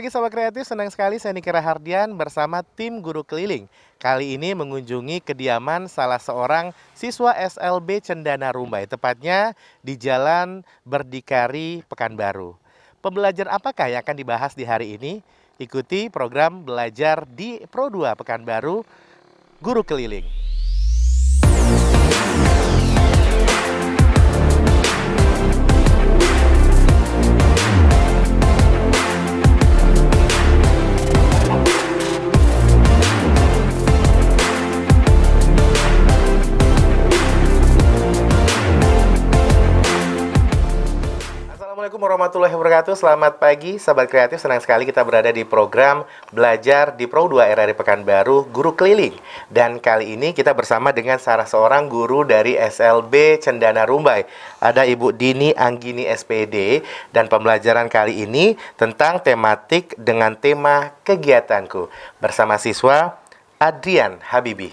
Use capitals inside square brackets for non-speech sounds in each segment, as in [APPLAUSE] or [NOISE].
pagi Sobat Kreatif, senang sekali saya Nikira Hardian bersama tim Guru Keliling. Kali ini mengunjungi kediaman salah seorang siswa SLB Cendana Rumbai, tepatnya di Jalan Berdikari Pekanbaru. Pembelajar apakah yang akan dibahas di hari ini? Ikuti program belajar di Pro 2 Pekanbaru Guru Keliling. Assalamualaikum warahmatullahi wabarakatuh. Selamat pagi, sahabat kreatif. Senang sekali kita berada di program Belajar di Pro 2 RRI Pekanbaru Guru Keliling. Dan kali ini kita bersama dengan salah seorang guru dari SLB Cendana Rumbai. Ada Ibu Dini Anggini SPD dan pembelajaran kali ini tentang tematik dengan tema kegiatanku bersama siswa Adrian Habibi.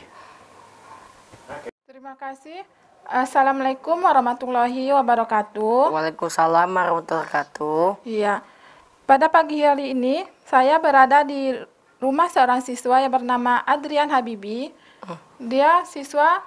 Terima kasih. Assalamualaikum warahmatullahi wabarakatuh. Waalaikumsalam warahmatullahi wabarakatuh. Iya. Pada pagi hari ini, saya berada di rumah seorang siswa yang bernama Adrian Habibi. Dia siswa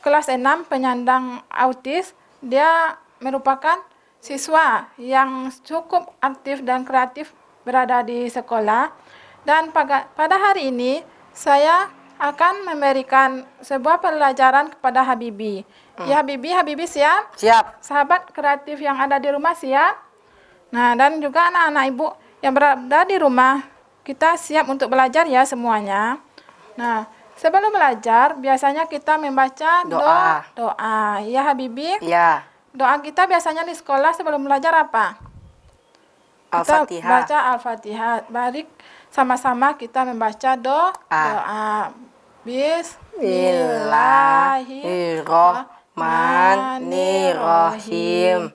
kelas 6 penyandang autis. Dia merupakan siswa yang cukup aktif dan kreatif berada di sekolah. Dan pada hari ini, saya akan memberikan sebuah pelajaran kepada Habibi Ya Habibi, Habibi siap? Siap. Sahabat kreatif yang ada di rumah siap? Nah, dan juga anak-anak ibu yang berada di rumah, kita siap untuk belajar ya semuanya. Nah, sebelum belajar biasanya kita membaca doa. Doa, doa. Ya Habibi? Ya. Doa kita biasanya di sekolah sebelum belajar apa? Al-Fatihah. baca Al-Fatihah. Barik sama-sama kita membaca doa. Ah. doa. Bismillahirrahmanirrahim. Bismillahirrahmanirrahim.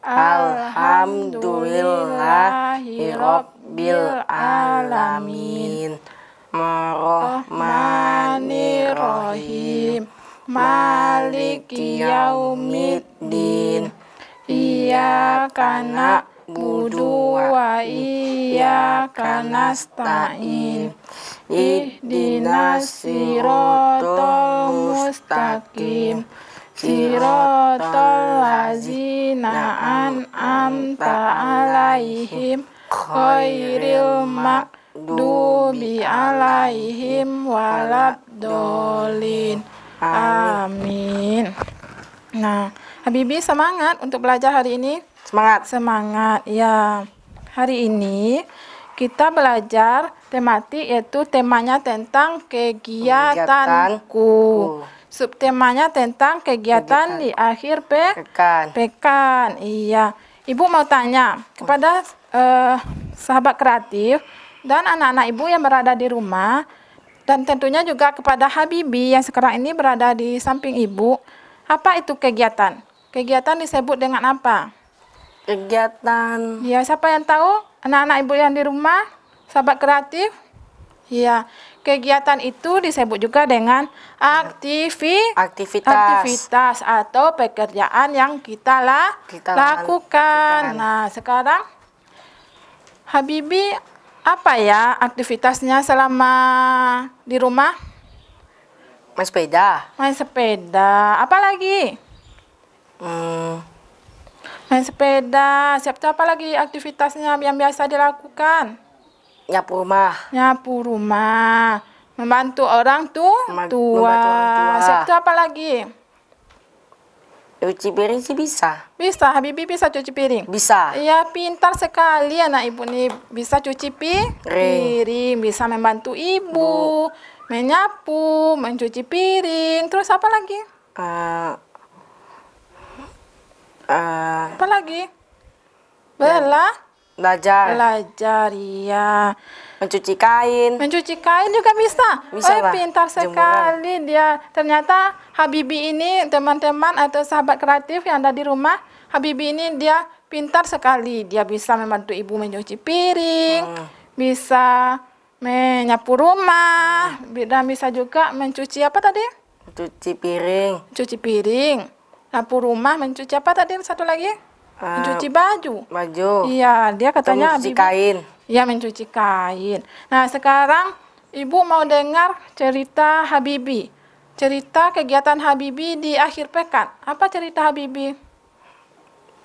Alhamdulillahirabbil alamin Rahmanirrahim Maliki yaumiddin Iyyaka na'budu wa iyyaka nasta'in Ihdinas siratal mustaqim Sirotol lazina amta alaihim Khairil makdubi alaihim walad dolin Amin Nah, Habibi semangat untuk belajar hari ini Semangat Semangat, ya Hari ini kita belajar tematik yaitu temanya tentang kegiatanku, kegiatanku. Subtemanya tentang kegiatan, kegiatan. di akhir pe pekan. pekan. Iya. Ibu mau tanya kepada uh, sahabat kreatif dan anak-anak ibu yang berada di rumah dan tentunya juga kepada Habibi yang sekarang ini berada di samping ibu. Apa itu kegiatan? Kegiatan disebut dengan apa? Kegiatan. Iya. siapa yang tahu? Anak-anak ibu yang di rumah, sahabat kreatif. Iya. Kegiatan itu disebut juga dengan aktivi aktivitas. aktivitas atau pekerjaan yang kita, la kita lakukan. lakukan. Nah, sekarang Habibi apa ya aktivitasnya selama di rumah? Main sepeda. Main sepeda. Apa lagi? Hmm. Main sepeda. Siapa apa lagi aktivitasnya yang biasa dilakukan? nyapu rumah nyapu rumah membantu orang tu Mem tua. membantu orang tua apa lagi cuci piring sih bisa bisa Habibi bisa cuci piring bisa iya pintar sekali anak ibu nih bisa cuci piring bisa membantu ibu Bu. menyapu mencuci piring terus apa lagi uh, uh, apa lagi Bella Belajar. Belajar, iya. Mencuci kain. Mencuci kain juga bisa. Bisa oh, pintar sekali Jemuran. dia. Ternyata Habibi ini teman-teman atau sahabat kreatif yang ada di rumah, Habibi ini dia pintar sekali. Dia bisa membantu ibu mencuci piring, hmm. bisa menyapu rumah, hmm. dan bisa juga mencuci apa tadi? Cuci piring. Cuci piring. Nyapu rumah, mencuci apa tadi satu lagi? Eh, mencuci baju. Baju. Iya, dia katanya mencuci kain. Iya, mencuci kain. Nah, sekarang Ibu mau dengar cerita Habibi. Cerita kegiatan Habibi di akhir pekan. Apa cerita Habibi?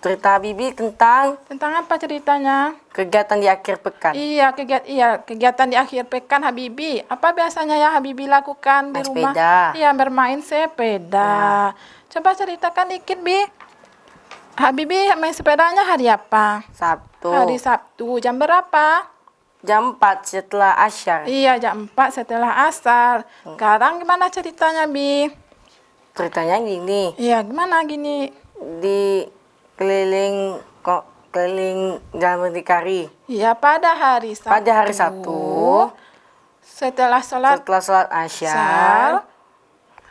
Cerita Habibi tentang tentang apa ceritanya? Kegiatan di akhir pekan. Iya, kegiatan iya, kegiatan di akhir pekan Habibi. Apa biasanya ya Habibi lakukan di Mas rumah? Iya, bermain sepeda. Ya. Coba ceritakan dikit, Bi. Habibi main sepedanya hari apa? Sabtu. Hari Sabtu. Jam berapa? Jam 4 setelah asar. Iya, jam 4 setelah asar. Hmm. Sekarang gimana ceritanya, Bi? Ceritanya gini. Iya, gimana gini? Di keliling kok keliling Jalan Mentikari. Iya, pada hari Sabtu. Pada hari Sabtu. Setelah sholat. Setelah sholat asar.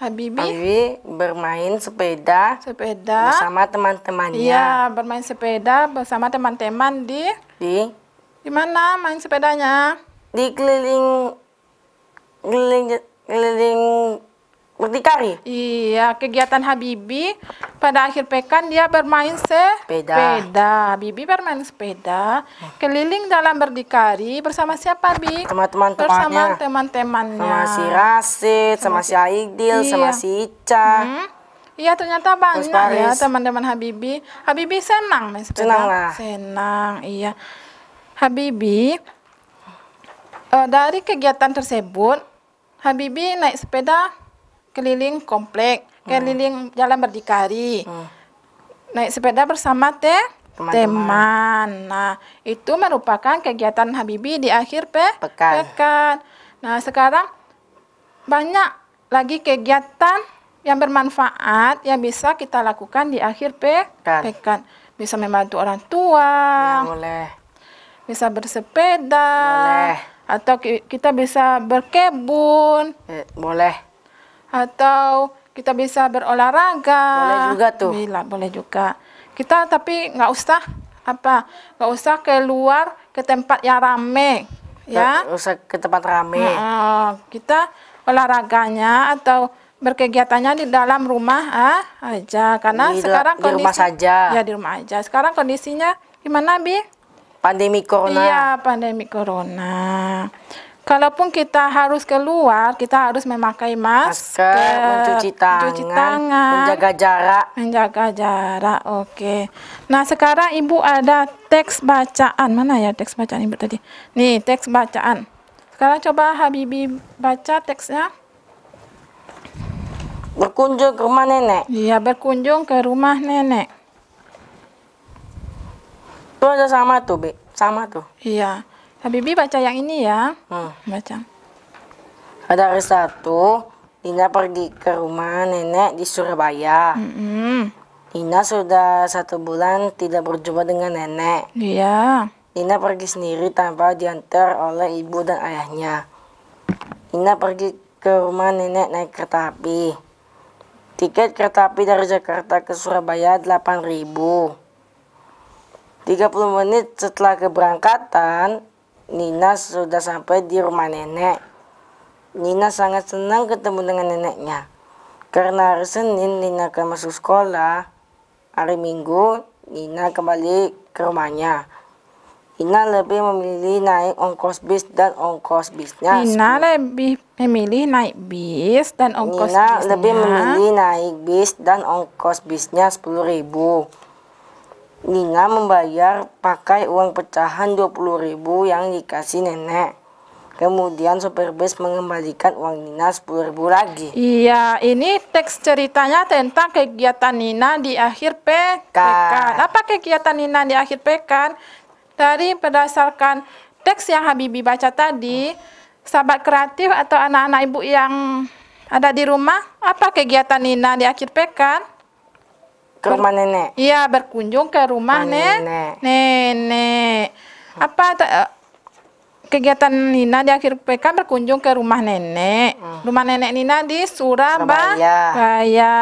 Habibi. Habibi bermain sepeda. Sepeda. Bersama teman-temannya. Iya, bermain sepeda bersama teman-teman di. Di. Di mana main sepedanya? Di keliling, keliling, keliling Berdikari? Iya, kegiatan Habibi pada akhir pekan dia bermain sepeda. Peda. Habibi bermain sepeda, keliling dalam berdikari bersama siapa, Bi? Teman-teman Bersama teman-temannya. Sama si Rasid, sama, sama si Aidil, iya. sama si Ica. Hmm? Iya ternyata banyak ya teman-teman Habibi. Habibi senang main sepeda. Senang lah. Senang, iya. Habibi uh, dari kegiatan tersebut, Habibi naik sepeda keliling komplek, oh. keliling jalan berdikari. Hmm. Naik sepeda bersama teh teman, teman. Nah, itu merupakan kegiatan Habibi di akhir pe pekan. pekan. Nah, sekarang banyak lagi kegiatan yang bermanfaat yang bisa kita lakukan di akhir pe pekan. Bisa membantu orang tua. Ya, boleh. Bisa bersepeda. Boleh. Atau kita bisa berkebun. Eh, boleh atau kita bisa berolahraga. Boleh juga tuh. Bila, boleh juga. Kita tapi nggak usah apa, nggak usah keluar ke tempat yang rame, ya. Nggak usah ke tempat rame. Nah, kita olahraganya atau berkegiatannya di dalam rumah ah, aja karena di, sekarang kondisi, di rumah saja. Ya di rumah aja. Sekarang kondisinya gimana, Bi? Pandemi corona. Iya, pandemi corona. Kalaupun kita harus keluar, kita harus memakai masker, masker mencuci, tangan, mencuci tangan, menjaga jarak. Menjaga jarak, oke. Nah, sekarang Ibu ada teks bacaan. Mana ya teks bacaan Ibu tadi? Nih, teks bacaan. Sekarang coba Habibi baca teksnya. Berkunjung ke rumah nenek. Iya, berkunjung ke rumah nenek. Itu sama tuh, Bi. Sama tuh. Iya. Habibi baca yang ini ya. Hmm. Baca. Pada hari satu. Dina pergi ke rumah nenek di Surabaya. Mm -hmm. Dina sudah satu bulan tidak berjumpa dengan nenek. Iya. Dina pergi sendiri tanpa diantar oleh ibu dan ayahnya. Dina pergi ke rumah nenek naik kereta api. Tiket kereta api dari Jakarta ke Surabaya 8000 30 menit setelah keberangkatan, Nina sudah sampai di rumah nenek. Nina sangat senang ketemu dengan neneknya. Karena hari Senin Nina akan masuk sekolah, hari Minggu Nina kembali ke rumahnya. Nina lebih memilih naik ongkos bis dan ongkos bisnya. Nina lebih memilih naik bis dan ongkos Nina bisnya. Nina lebih memilih naik bis dan ongkos bisnya sepuluh ribu. Nina membayar pakai uang pecahan 20.000 yang dikasih nenek. Kemudian sopir bus mengembalikan uang Nina 10.000 lagi. Iya, ini teks ceritanya tentang kegiatan Nina di akhir pekan. Apa kegiatan Nina di akhir pekan? Dari berdasarkan teks yang Habibi baca tadi, sahabat kreatif atau anak-anak ibu yang ada di rumah, apa kegiatan Nina di akhir pekan? ke rumah nenek. Iya, berkunjung ke rumah nenek. Nenek. Apa eh, kegiatan Nina di akhir PK berkunjung ke rumah nenek. Hmm. Rumah nenek Nina di Surabaya. Surabaya.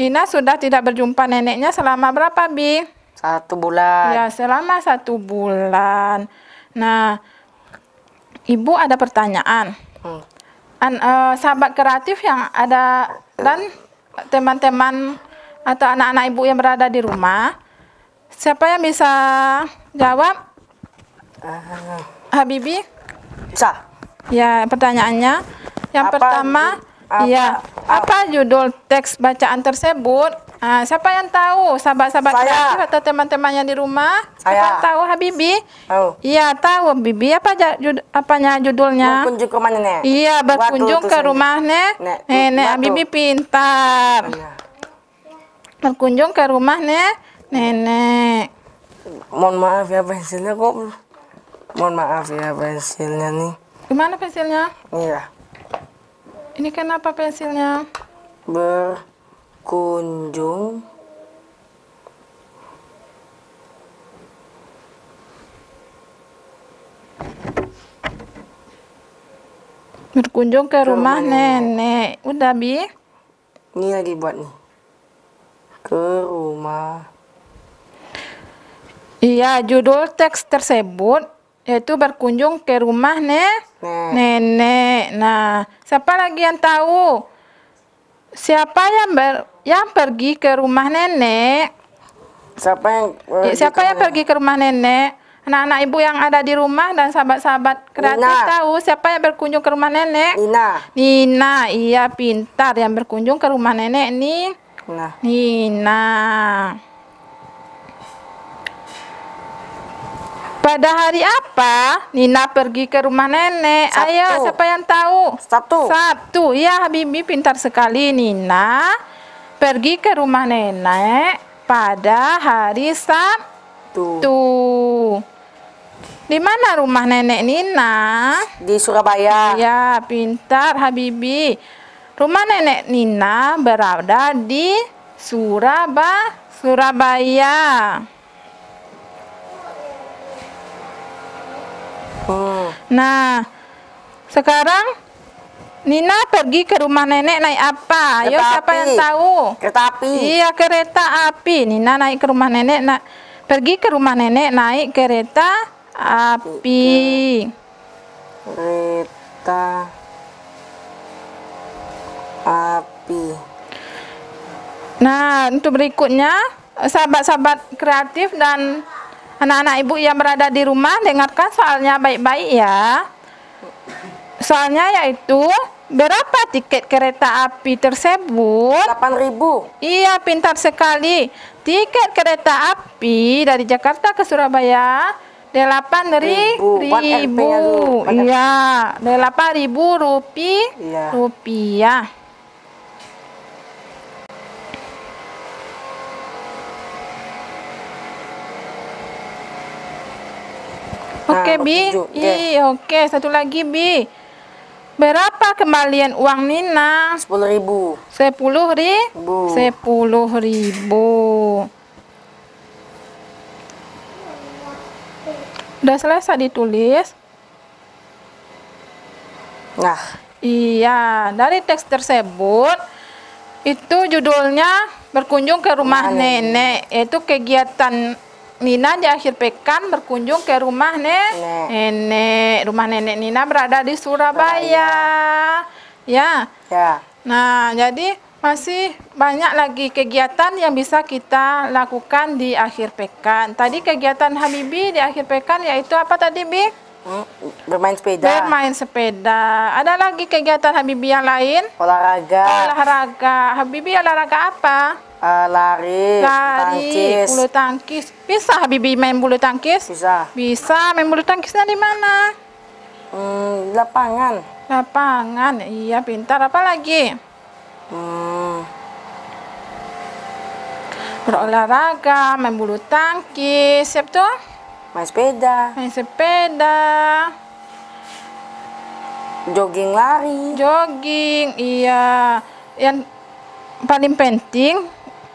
Nina sudah tidak berjumpa neneknya selama berapa, Bi? Satu bulan. Ya, selama satu bulan. Nah, Ibu ada pertanyaan. Hmm. An, uh, sahabat kreatif yang ada dan teman-teman atau anak-anak ibu yang berada di rumah. Siapa yang bisa jawab? Uh, Habibi? Bisa. Ya, pertanyaannya yang apa, pertama, apa, ya, apa, apa judul teks bacaan tersebut? Nah, siapa yang tahu? Sahabat-sahabat atau teman-teman yang di rumah? Saya. Siapa yang tahu Habibi? Tahu. Iya, tahu Habibi Apa jud, apanya judulnya? Berkunjung ke mana, Nek? Iya, berkunjung ke rumah Nenek, Nenek eh, Habibi pintar. Iya berkunjung ke rumah ne nenek mohon maaf ya pensilnya kok mohon maaf ya pensilnya nih gimana pensilnya iya ini kenapa pensilnya berkunjung berkunjung ke rumah, rumah nenek. nenek udah bi ini lagi buat nih ke rumah. Iya, judul teks tersebut yaitu berkunjung ke rumah ne nenek. nenek. Nah, siapa lagi yang tahu? Siapa yang ber yang pergi ke rumah nenek? Siapa yang pergi eh, iya, siapa yang pergi ke rumah nenek? nah anak ibu yang ada di rumah dan sahabat-sahabat kreatif Nina. tahu siapa yang berkunjung ke rumah nenek? Nina. Nina, iya pintar yang berkunjung ke rumah nenek nih. Nina pada hari apa Nina pergi ke rumah nenek Sabtu. ayo siapa yang tahu Sabtu Sabtu ya Habibi pintar sekali Nina pergi ke rumah nenek pada hari Sabtu Tuh. Di mana rumah nenek Nina? Di Surabaya. Ya, pintar Habibi. Rumah nenek Nina berada di Surabaya. Surabaya. Oh. Nah, sekarang Nina pergi ke rumah nenek naik apa? Ayo siapa yang tahu? Kereta api. Iya, kereta api. Nina naik ke rumah nenek na pergi ke rumah nenek naik kereta api. Kereta api nah untuk berikutnya sahabat-sahabat kreatif dan anak-anak ibu yang berada di rumah dengarkan soalnya baik-baik ya soalnya yaitu berapa tiket kereta api tersebut 8000 iya pintar sekali tiket kereta api dari Jakarta ke Surabaya delapan ribu, iya delapan ribu iya. Rupiah. rupiah Oke, nah, Bi. Iya, oke. Satu lagi, Bi. Berapa kembalian uang Nina? Sepuluh ribu. Sepuluh ribu. Sepuluh ribu. Udah selesai ditulis? Nah. Iya, dari teks tersebut itu judulnya berkunjung ke rumah nah, nenek, yaitu kegiatan Nina di akhir pekan berkunjung ke rumah nek. nenek. nenek. Rumah nenek Nina berada di Surabaya. Surabaya. Ya. Ya. Nah, jadi masih banyak lagi kegiatan yang bisa kita lakukan di akhir pekan. Tadi kegiatan Habibi di akhir pekan yaitu apa tadi, Bi? Hmm, bermain sepeda. Bermain sepeda. Ada lagi kegiatan Habibi yang lain? Olahraga. Olahraga. Habibi olahraga apa? Uh, lari, lari, tangkis. bulu tangkis. Bisa Habibi main bulu tangkis? Bisa. Bisa main bulu tangkisnya di mana? Hmm, lapangan. Lapangan. Iya, pintar apa lagi? Hmm. Berolahraga, main bulu tangkis, siap tuh? Main sepeda. Main sepeda. Jogging lari. Jogging, iya. Yang paling penting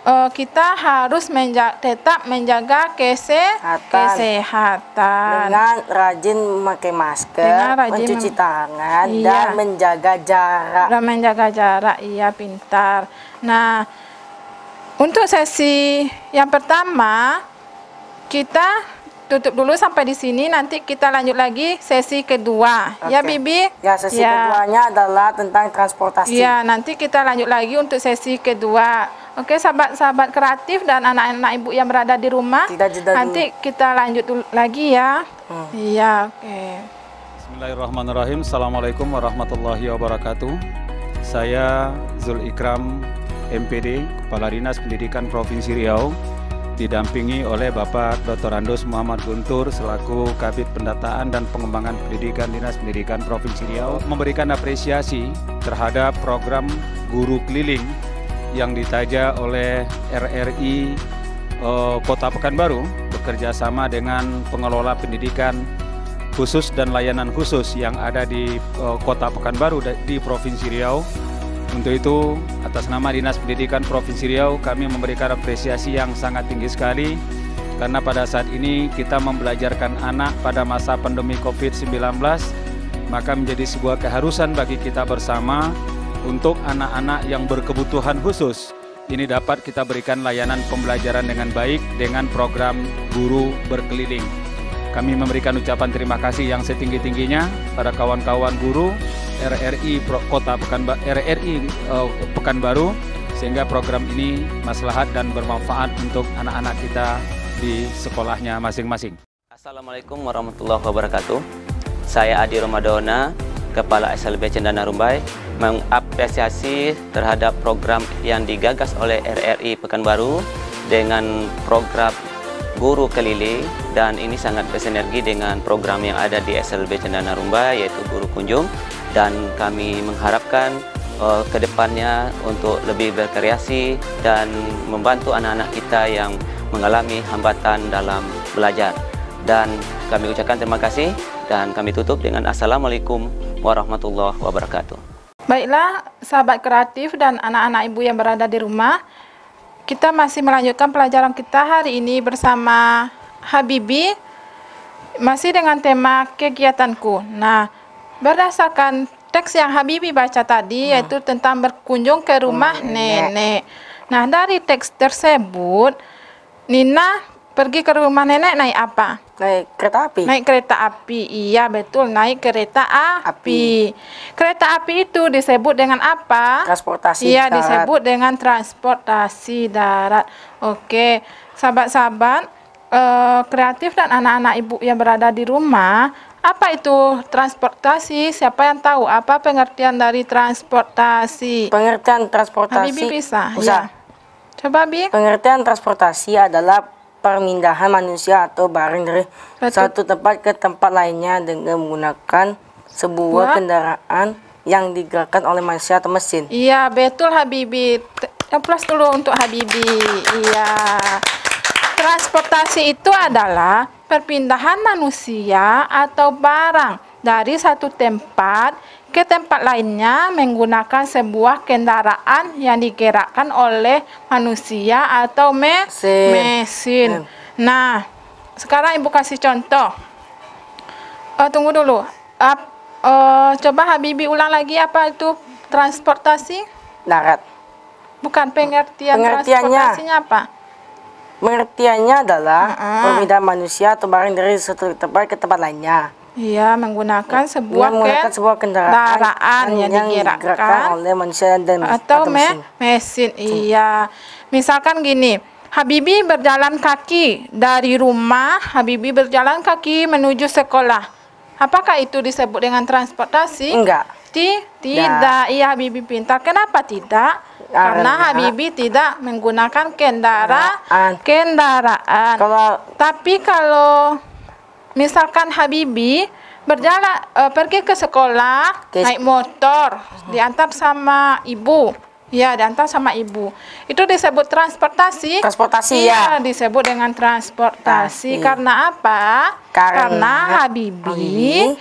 uh, kita harus menja tetap menjaga kesehatan, kesehatan. dengan rajin memakai masker, dengan rajin mencuci mem tangan iya. dan menjaga jarak. Dan menjaga jarak, iya pintar. Nah, untuk sesi yang pertama kita tutup dulu sampai di sini nanti kita lanjut lagi sesi kedua okay. ya Bibi ya sesi ya. keduanya adalah tentang transportasi ya nanti kita lanjut lagi untuk sesi kedua Oke, sahabat-sahabat kreatif dan anak-anak ibu yang berada di rumah. Kita jeda dulu. Nanti kita lanjut lagi ya. Oh. Iya, oke. Okay. Bismillahirrahmanirrahim. Assalamualaikum warahmatullahi wabarakatuh. Saya Zul Ikram MPD, Kepala Dinas Pendidikan Provinsi Riau, didampingi oleh Bapak Dr. Andus Muhammad Guntur selaku Kabit Pendataan dan Pengembangan Pendidikan Dinas Pendidikan Provinsi Riau memberikan apresiasi terhadap program guru keliling yang ditaja oleh RRI eh, Kota Pekanbaru bekerja sama dengan pengelola pendidikan khusus dan layanan khusus yang ada di eh, Kota Pekanbaru di Provinsi Riau. Untuk itu, atas nama Dinas Pendidikan Provinsi Riau, kami memberikan apresiasi yang sangat tinggi sekali karena pada saat ini kita membelajarkan anak pada masa pandemi COVID-19 maka menjadi sebuah keharusan bagi kita bersama untuk anak-anak yang berkebutuhan khusus, ini dapat kita berikan layanan pembelajaran dengan baik dengan program guru berkeliling. Kami memberikan ucapan terima kasih yang setinggi-tingginya pada kawan-kawan guru RRI Kota Pekanba RRI eh, Pekanbaru sehingga program ini maslahat dan bermanfaat untuk anak-anak kita di sekolahnya masing-masing. Assalamualaikum warahmatullahi wabarakatuh. Saya Adi Romadona, Kepala SLB Cendana Rumbai mengapresiasi terhadap program yang digagas oleh RRI Pekanbaru dengan program guru keliling dan ini sangat bersinergi dengan program yang ada di SLB Cendana Rumbai yaitu guru kunjung dan kami mengharapkan uh, ke depannya untuk lebih berkreasi dan membantu anak-anak kita yang mengalami hambatan dalam belajar. Dan kami ucapkan terima kasih dan kami tutup dengan Assalamualaikum warahmatullahi wabarakatuh. Baiklah, sahabat kreatif dan anak-anak ibu yang berada di rumah, kita masih melanjutkan pelajaran kita hari ini bersama Habibi, masih dengan tema kegiatanku. Nah, berdasarkan teks yang Habibi baca tadi, hmm. yaitu tentang berkunjung ke rumah nenek. Hmm, iya. nenek. Nah, dari teks tersebut, Nina Pergi ke rumah nenek naik apa? Naik kereta api. Naik kereta api. Iya, betul. Naik kereta api. api. Kereta api itu disebut dengan apa? Transportasi Iya, darat. disebut dengan transportasi darat. Oke. Sahabat-sahabat, uh, kreatif dan anak-anak ibu yang berada di rumah, apa itu transportasi? Siapa yang tahu apa pengertian dari transportasi? Pengertian transportasi. Habibie bisa. Bisa. Ya. Coba Bi. Pengertian transportasi adalah permindahan manusia atau barang dari Betul. satu tempat ke tempat lainnya dengan menggunakan sebuah Wah. kendaraan yang digerakkan oleh manusia atau mesin. Iya, betul Habibi. Aplaus dulu untuk Habibi. Iya. Transportasi itu adalah perpindahan manusia atau barang dari satu tempat ke tempat lainnya menggunakan sebuah kendaraan yang digerakkan oleh manusia atau me mesin. mesin. Hmm. Nah, sekarang Ibu kasih contoh. Uh, tunggu dulu. Uh, uh, coba Habibi ulang lagi apa itu transportasi? Darat. Bukan pengertian pengertiannya, transportasinya apa? Pengertiannya adalah uh -uh. pemindahan manusia atau barang dari satu tempat ke tempat lainnya. Iya, menggunakan iya, sebuah, menggunakan sebuah kendaraan, yang, yang digerakkan oleh manusia dan atau, atau mesin. mesin. Iya. Misalkan gini, Habibi berjalan kaki dari rumah, Habibi berjalan kaki menuju sekolah. Apakah itu disebut dengan transportasi? Enggak. Ti tidak. Iya, Habibi pintar. Kenapa tidak? Karena, Habibi tidak menggunakan kendaraan. Kendaraan. kendaraan. Kalau tapi kalau misalkan Habibi berjalan uh, pergi ke sekolah ke... naik motor -huh. diantar sama ibu ya diantar sama ibu itu disebut transportasi transportasi ya, ya disebut dengan transportasi Tasi. karena apa karena, karena Habibi,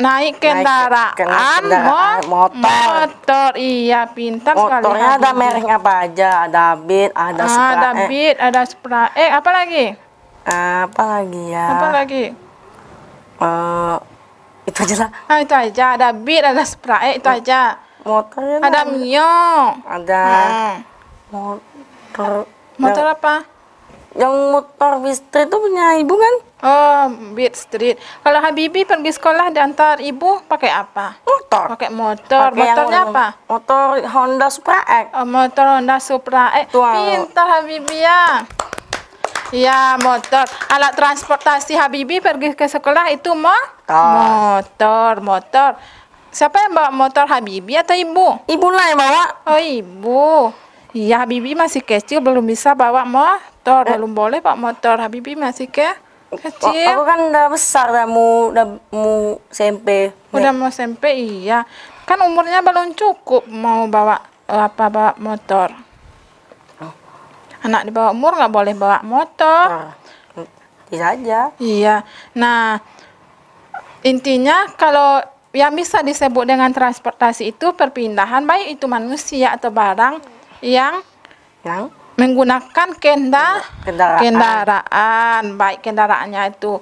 naik kendaraan, naik kendaraan motor. motor iya pintar motornya sekali motornya ada mereknya apa aja ada beat ah, ada Supra eh. ada beat ada spra eh apa lagi apa lagi ya? Apa lagi? Uh, itu aja lah. Ah, itu aja. Ada bir, ada spray, itu uh, aja. motor ada ada mio. Ada hmm. motor. Motor yang, apa? Yang motor Street itu punya ibu kan? Oh, Beat Street. Kalau Habibi pergi sekolah diantar ibu pakai apa? Motor. Pakai motor. Pake Motornya yang, apa? Motor Honda Supra X. Oh, motor Honda Supra X. Pintar Habibi ya. Iya, motor. Alat transportasi Habibi pergi ke sekolah itu mo motor, motor. Siapa yang bawa motor Habibi atau ibu? Ibu lah yang bawa. Oh, ibu. Iya, Habibi masih kecil belum bisa bawa motor. Eh. Belum boleh pak motor. Habibi masih ke kecil. Aku kan udah besar, udah mau udah mau SMP. Udah mau SMP, iya. Kan umurnya belum cukup mau bawa eh, apa bawa motor anak di bawah umur nggak boleh bawa motor nah, bisa aja iya nah intinya kalau yang bisa disebut dengan transportasi itu perpindahan baik itu manusia atau barang yang yang menggunakan kenda iya, kendaraan. kendaraan baik kendaraannya itu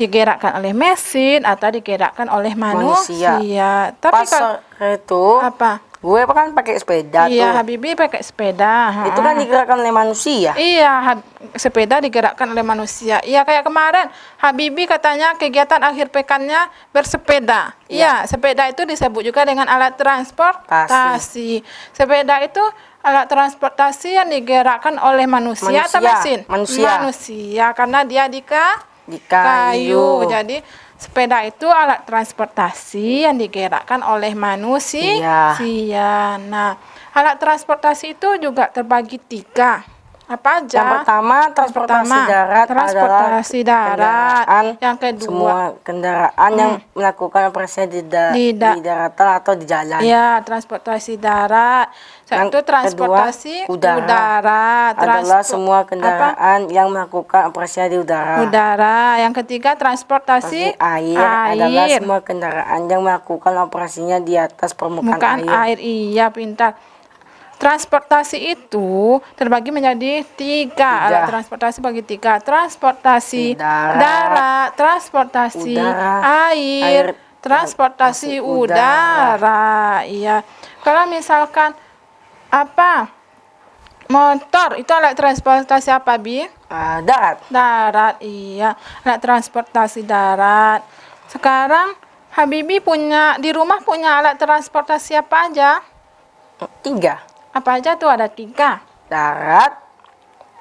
digerakkan oleh mesin atau digerakkan oleh manusia. manusia. Tapi kalau itu apa? gue kan pakai sepeda iya tuh. Habibi pakai sepeda itu kan digerakkan oleh manusia iya sepeda digerakkan oleh manusia iya kayak kemarin Habibi katanya kegiatan akhir pekannya bersepeda iya, iya sepeda itu disebut juga dengan alat transportasi sepeda itu alat transportasi yang digerakkan oleh manusia, manusia atau mesin manusia manusia karena dia di kayu. kayu jadi Sepeda itu alat transportasi yang digerakkan oleh manusia. Iya. iya. Nah, alat transportasi itu juga terbagi tiga apa aja? Yang pertama transportasi pertama, darat transportasi adalah darat. Kendaraan, yang kedua semua kendaraan hmm. yang melakukan operasinya di, da di, da di daratan atau di jalan. ya transportasi darat. Satu yang transportasi kedua, udara. udara adalah semua kendaraan apa? yang melakukan operasinya di udara. Udara. Yang ketiga transportasi air, air adalah semua kendaraan yang melakukan operasinya di atas permukaan Mukaan air. air. Iya, pintar. Transportasi itu terbagi menjadi tiga, tiga. alat transportasi bagi tiga: transportasi darat, darat, transportasi udara, air, air, transportasi udara. udara. Iya. Kalau misalkan apa? Motor itu alat transportasi apa, Bi? Uh, darat. Darat, iya. Alat transportasi darat. Sekarang Habibi punya di rumah punya alat transportasi apa aja? Tiga. Apa aja tuh ada tiga? Darat,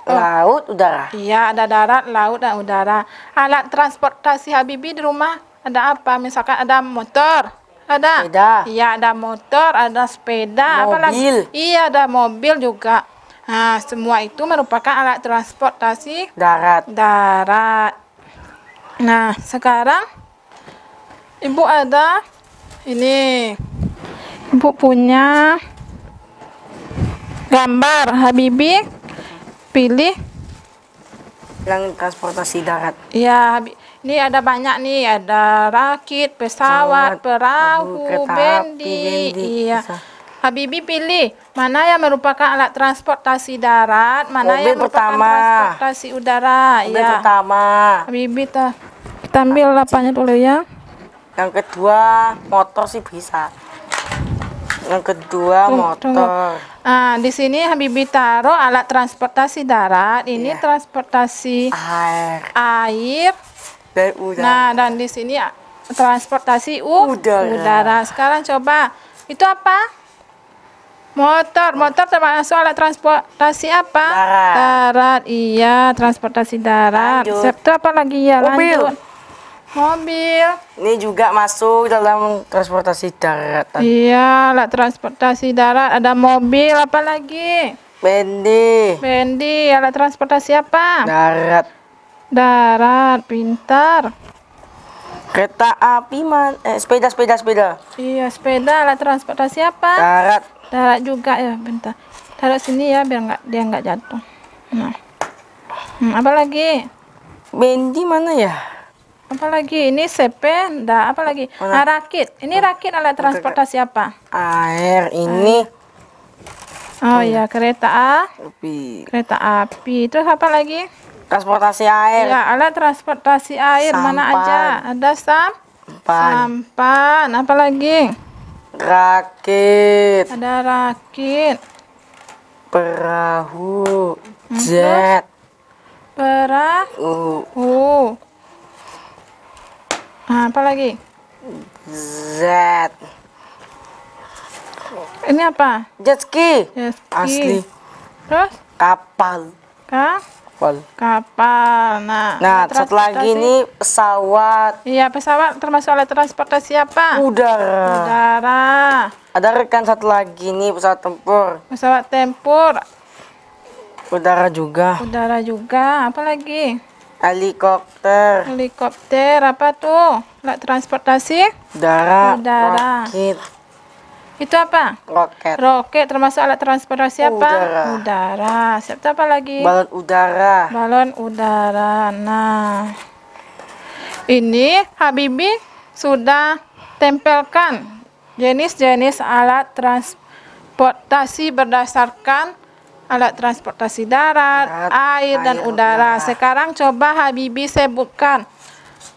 oh. laut, udara. Iya, ada darat, laut, dan udara. Alat transportasi Habibi di rumah ada apa? Misalkan ada motor. Ada. Sepeda. Iya, ada motor, ada sepeda, mobil. apalagi. Iya, ada mobil juga. Nah, semua itu merupakan alat transportasi darat. Darat. Nah, sekarang Ibu ada ini. Ibu punya gambar Habibi pilih yang transportasi darat ya ini ada banyak nih ada rakit pesawat Sawat, perahu bendi, iya bisa. Habibi pilih mana yang merupakan alat transportasi darat, mana Mobil yang merupakan transportasi udara. Mobil ya. pertama. Habibi ta, kita ambil apanya dulu ya. Yang kedua motor sih bisa. Yang kedua tuh, oh, motor. Tunggu. Nah, di sini Habibi taruh alat transportasi darat, ini yeah. transportasi air. air. Dan Nah, dan di sini ya, transportasi udara. udara. Sekarang coba itu apa? Motor, motor termasuk alat transportasi apa? Darat. darat iya, transportasi darat. Lanjut. Itu apa lagi ya? Lanjut mobil. Ini juga masuk dalam transportasi darat. Iya, lah transportasi darat ada mobil apa lagi? Bendi. Bendi, alat transportasi apa? Darat. Darat, pintar. Kereta api man, eh, sepeda, sepeda, sepeda. Iya, sepeda, alat transportasi apa? Darat. Darat juga ya, bentar. Taruh sini ya, biar nggak dia nggak jatuh. Nah. Hmm, apa lagi? Bendi mana ya? apa lagi ini CP ndak apalagi nah, rakit ini rakit alat transportasi apa air ini oh iya, ya kereta api kereta api itu apa lagi transportasi air ya alat transportasi air sampan. mana aja ada sam sampan sampan apa lagi rakit ada rakit perahu hmm, jet perahu uh. Nah, apa lagi? Z. Ini apa? Jet ski. Jet Asli. Terus? Kapal. Ka? Kapal. Kapal. Nah, nah satu lagi ini pesawat. Iya, pesawat termasuk alat transportasi apa? Udara. Udara. Ada rekan satu lagi nih pesawat tempur. Pesawat tempur. Udara juga. Udara juga. Apa lagi? Helikopter. Helikopter apa tuh? Alat transportasi? Udara. Udara. Roket. Itu apa? Roket. Roket termasuk alat transportasi udara. apa? Udara. Siapa apa lagi? Balon udara. Balon udara. Nah. Ini Habibi sudah tempelkan jenis-jenis alat transportasi berdasarkan alat transportasi darat, darat air, air, dan udara. udara. Sekarang coba Habibi sebutkan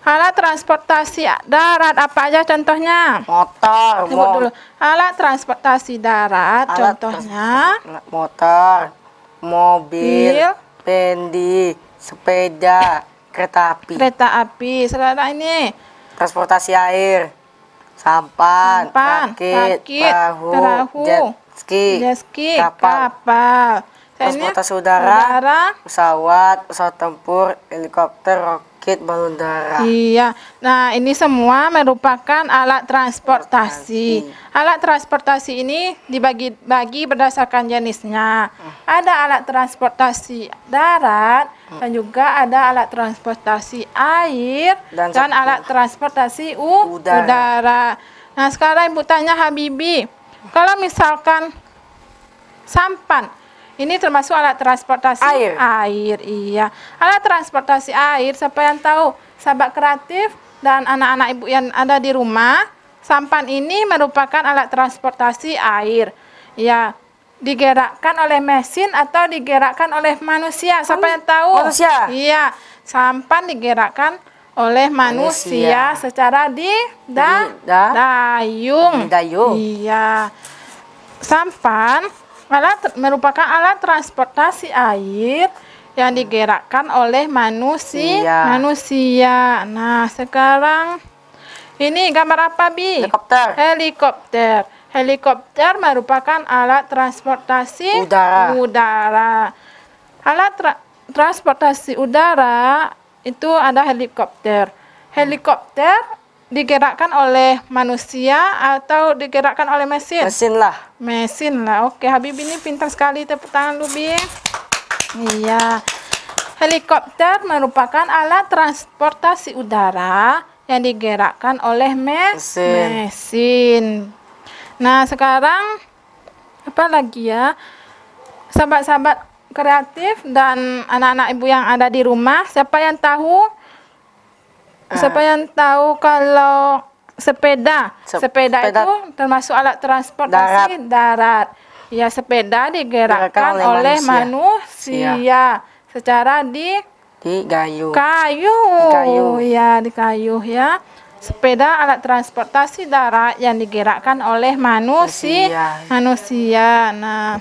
alat transportasi darat apa aja contohnya? Motor. Sebut dulu. Alat transportasi darat alat contohnya trans motor, mobil, pendi, sepeda, kereta api. Kereta api. Selera ini transportasi air, sampan, sampan rakit, rakit perahu, perahu. Jet, ski, jetski kapal, kapal. transportasi udara, udara, pesawat, pesawat tempur, helikopter, roket, balon udara. Iya. Nah, ini semua merupakan alat transportasi. Alat transportasi ini dibagi bagi berdasarkan jenisnya. Hmm. Ada alat transportasi darat hmm. dan juga ada alat transportasi air dan, dan alat transportasi u udara. udara. Nah, sekarang Ibu tanya Habibi, kalau misalkan sampan, ini termasuk alat transportasi air. Air, iya. Alat transportasi air, siapa yang tahu? Sahabat kreatif dan anak-anak ibu yang ada di rumah, sampan ini merupakan alat transportasi air. Ya, digerakkan oleh mesin atau digerakkan oleh manusia. Siapa oh, yang tahu? Manusia. Iya, sampan digerakkan oleh manusia, manusia. secara di da, da dayung. dayung. Iya. Sampan alat merupakan alat transportasi air yang digerakkan oleh manusia. Iya. Manusia. Nah, sekarang ini gambar apa, Bi? Helikopter. Helikopter. Helikopter merupakan alat transportasi udara. udara. Alat tra transportasi udara itu ada helikopter. Helikopter digerakkan oleh manusia atau digerakkan oleh mesin? Mesin lah. Mesin lah. Oke, Habib ini pintar sekali tepuk tangan Lubi. Iya. Helikopter merupakan alat transportasi udara yang digerakkan oleh mes mesin. mesin. Nah, sekarang apa lagi ya? Sahabat-sahabat kreatif dan anak-anak ibu yang ada di rumah siapa yang tahu ah. siapa yang tahu kalau sepeda Sep sepeda, sepeda itu termasuk alat transportasi darat, darat. ya sepeda digerakkan oleh, oleh manusia, manusia. iya. secara di di kayu kayu kayu ya di kayu ya sepeda alat transportasi darat yang digerakkan oleh manusia manusia, manusia. nah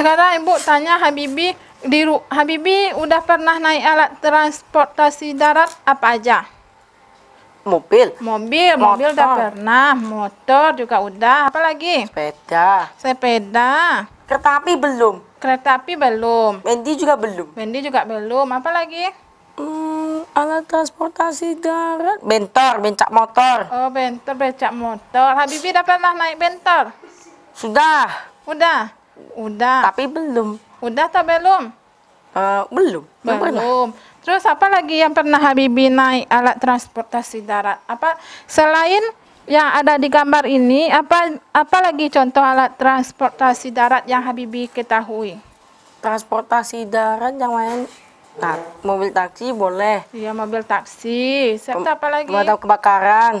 sekarang ibu tanya Habibi, di Habibi udah pernah naik alat transportasi darat apa aja? Mobil. Mobil, motor. mobil udah pernah, motor juga udah, apa lagi? Sepeda. Sepeda. Kereta api belum. Kereta api belum. Bendi juga belum. Bendi juga belum, apa lagi? Hmm, alat transportasi darat. Bentor, bencak motor. Oh, bentor, bencak motor. Habibi udah pernah naik bentor? Sudah. Udah. Udah. Tapi belum. Udah atau belum? Uh, belum. Belum. belum. Terus apa lagi yang pernah Habibi naik alat transportasi darat? Apa selain yang ada di gambar ini, apa apa lagi contoh alat transportasi darat yang Habibi ketahui? Transportasi darat yang lain tak, nah, mobil taksi boleh. Iya, mobil taksi. Serta apa lagi? Pemadam kebakaran.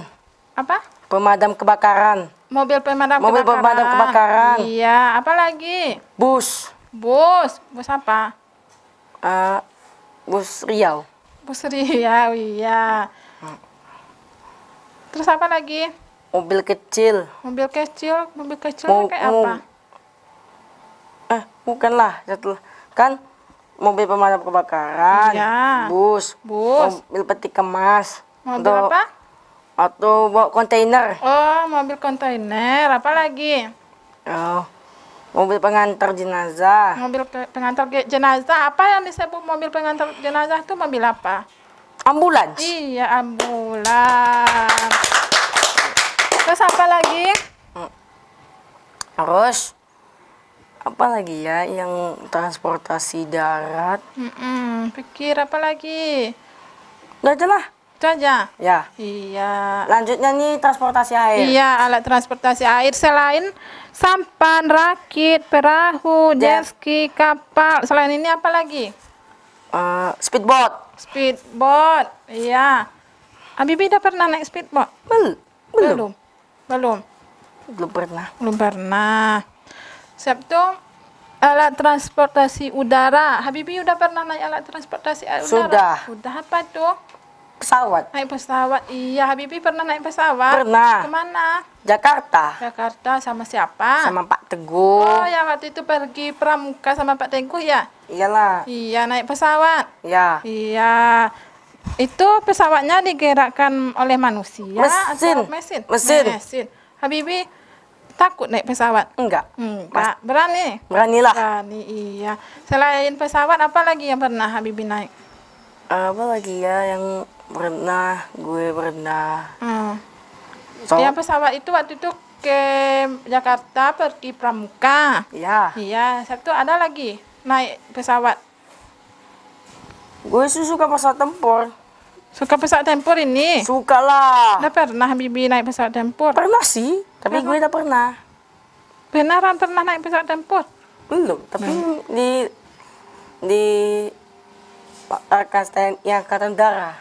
Apa? Pemadam kebakaran mobil pemadam mobil kebakaran. pemadam kebakaran iya apa lagi bus bus bus apa uh, bus Riau bus Riau iya terus apa lagi mobil kecil mobil kecil mobil kecil Mo kayak apa eh bukanlah jatuh, kan mobil pemadam kebakaran iya. bus bus mobil peti kemas mobil untuk apa atau bawa kontainer. Oh, mobil kontainer. Apa lagi? Oh, mobil pengantar jenazah. Mobil pengantar jenazah. Apa yang disebut mobil pengantar jenazah itu mobil apa? Ambulans. Iya, ambulans. Terus apa lagi? Terus apa lagi ya yang transportasi darat? Mm -mm, pikir apa lagi? Gak jelas itu aja ya iya lanjutnya nih transportasi air iya alat transportasi air selain sampan rakit perahu ya. jetski kapal selain ini apa lagi uh, speedboat speedboat iya Abibi udah pernah naik speedboat Bel belum belum belum pernah belum pernah Siap tuh alat transportasi udara Habibi udah pernah naik alat transportasi udara sudah sudah apa tuh pesawat. Naik pesawat, iya Habibi pernah naik pesawat. Pernah. Kemana? Jakarta. Jakarta sama siapa? Sama Pak Teguh. Oh ya waktu itu pergi pramuka sama Pak Teguh ya? Iyalah. Iya naik pesawat. Iya. Iya. Itu pesawatnya digerakkan oleh manusia mesin. atau mesin? Mesin. Mesin. Habibi takut naik pesawat? Enggak. Enggak. Berani? Beranilah. Berani, iya. Selain pesawat apa lagi yang pernah Habibi naik? Apa lagi ya yang pernah, gue pernah. hmm. so, yang pesawat itu waktu itu ke Jakarta pergi Pramuka iya iya Sabtu ada lagi naik pesawat gue sih suka pesawat tempur suka pesawat tempur ini suka lah udah pernah bibi naik pesawat tempur pernah sih tapi pernah. gue udah pernah beneran pernah naik pesawat tempur belum tapi hmm. di di kasten yang Angkatan Darah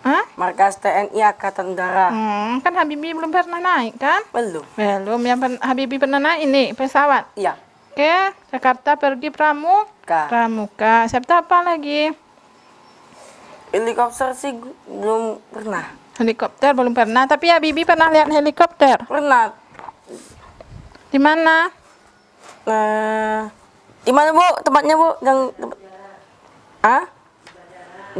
Hah? Markas TNI Angkatan Udara. Hmm, kan Habibi belum pernah naik kan? Belum. Belum. Yang pen Habibi pernah naik ini pesawat. Iya. Oke, Jakarta pergi Pramuka. Pramuka. Sabta apa lagi? Helikopter sih belum pernah. Helikopter belum pernah, tapi ya Bibi pernah lihat helikopter. Pernah. Di mana? Eh, di mana Bu? Tempatnya Bu? Yang tempat... Ah?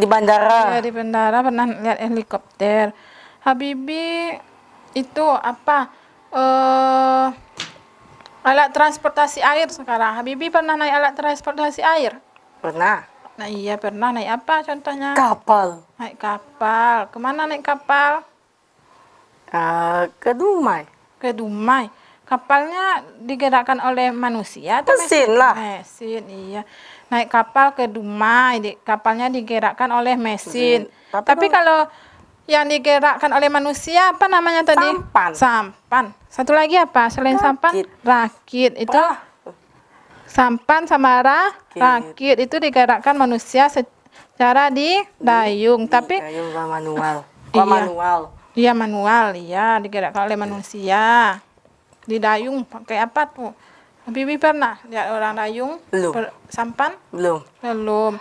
di bandara. Iya di bandara pernah lihat helikopter. Habibi itu apa? Uh, alat transportasi air sekarang. Habibi pernah naik alat transportasi air? Pernah. Nah iya pernah naik apa contohnya? Kapal. Naik kapal. Kemana naik kapal? Uh, ke Dumai. Ke Dumai. Kapalnya digerakkan oleh manusia atau mesin, lah. Mesin, iya. Naik kapal ke Dumai, di, kapalnya digerakkan oleh mesin. Hmm. Tapi, Tapi kalau yang digerakkan oleh manusia apa namanya tadi? Sampan. Sampan. Satu lagi apa selain rakit. sampan? Rakit. Itu Wah. sampan sama rakit. rakit itu digerakkan manusia secara di Di, Tapi didayung manual. Iya. manual. Iya manual, iya digerakkan oleh manusia di dayung pakai apa tuh Habibi pernah lihat orang dayung belum ber, sampan belum belum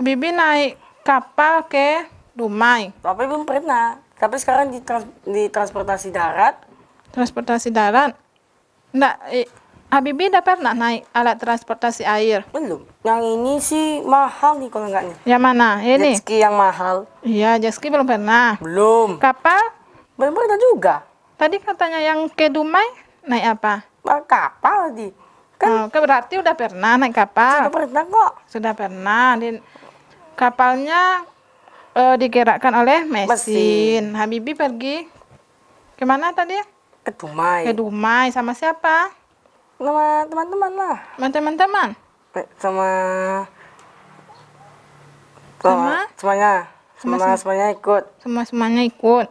Habibi naik kapal ke Dumai tapi belum pernah tapi sekarang di, trans, di transportasi darat transportasi darat Nggak, eh, Habibi udah pernah naik alat transportasi air? Belum. Yang ini sih mahal nih kalau enggak nih. Yang mana? Ini. Jetski yang mahal. Iya, jetski belum pernah. Belum. Kapal? Belum pernah juga. Tadi katanya yang ke Dumai? Naik apa? Ah, kapal di. Kan oh, berarti udah pernah naik kapal. Sudah pernah kok. Sudah pernah. Di, kapalnya uh, digerakkan oleh mesin. mesin. Habibi pergi kemana tadi? Ke Dumai. Ke Dumai sama siapa? Sama teman-teman lah. Sama teman-teman. Eh, sama sama semuanya. Semua semuanya ikut. Semua semuanya ikut.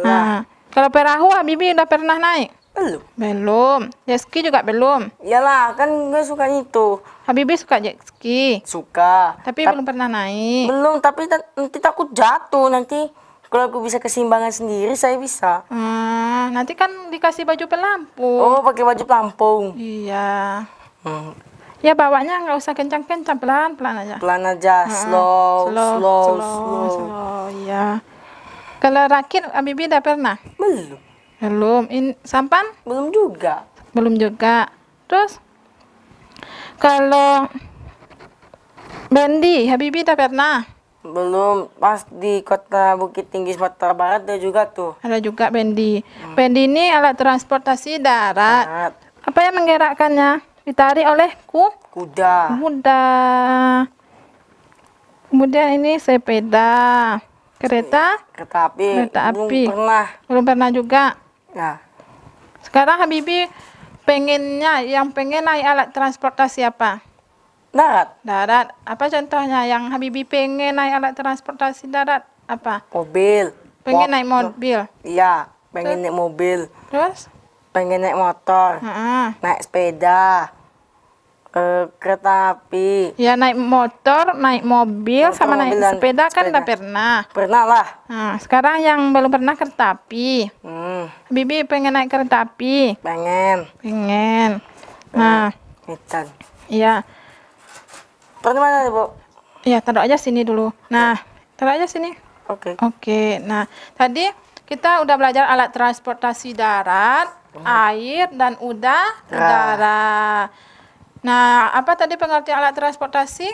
Nah, kalau perahu Habibi udah pernah naik? Belum. Belum. Jet ski juga belum. Iyalah, kan gue suka itu. Habibie suka jet ski. Suka. Tapi Ta belum pernah naik. Belum, tapi nanti takut jatuh nanti. Kalau aku bisa keseimbangan sendiri, saya bisa. Hmm, nanti kan dikasih baju pelampung. Oh, pakai baju pelampung. Iya. Hmm. Ya bawanya nggak usah kencang-kencang, pelan-pelan aja. Pelan aja, hmm. slow, slow, slow, slow, slow. Iya. Kalau rakit, Habibie udah pernah? Belum. Belum. In sampan? Belum juga. Belum juga. Terus kalau Bendi, Habibi udah pernah? Belum, pas di kota Bukit Tinggi Sumatera Barat ada juga tuh. Ada juga Bendi. Hmm. Bendi ini alat transportasi darat. Sangat. Apa yang menggerakkannya? Ditarik oleh ku? Kuda. Kuda. Kemudian ini sepeda. Kereta? Kereta api. Kereta api. Belum pernah. Belum pernah juga. Nah, sekarang Habibi pengennya yang pengen naik alat transportasi apa? Darat. Darat. Apa contohnya yang Habibi pengen naik alat transportasi darat? Apa? Mobil. Pengen naik mobil. Iya, pengen Terus? naik mobil. Terus? Pengen naik motor. Uh -uh. Naik sepeda. Eh, kereta api. Ya naik motor, naik mobil, motor, sama naik sepeda, sepeda kan udah pernah. Pernah lah. Nah, sekarang yang belum pernah kereta api. Hmm. Bibi pengen naik kereta api. Pengen. Pengen. Nah. Hitam. Iya. Taruh mana, ibu? Iya, taruh aja sini dulu. Nah, taruh aja sini. Oke. Okay. Oke. Okay. Nah, tadi kita udah belajar alat transportasi darat, hmm. air, dan udah udara. udara. Nah, apa tadi pengertian alat transportasi?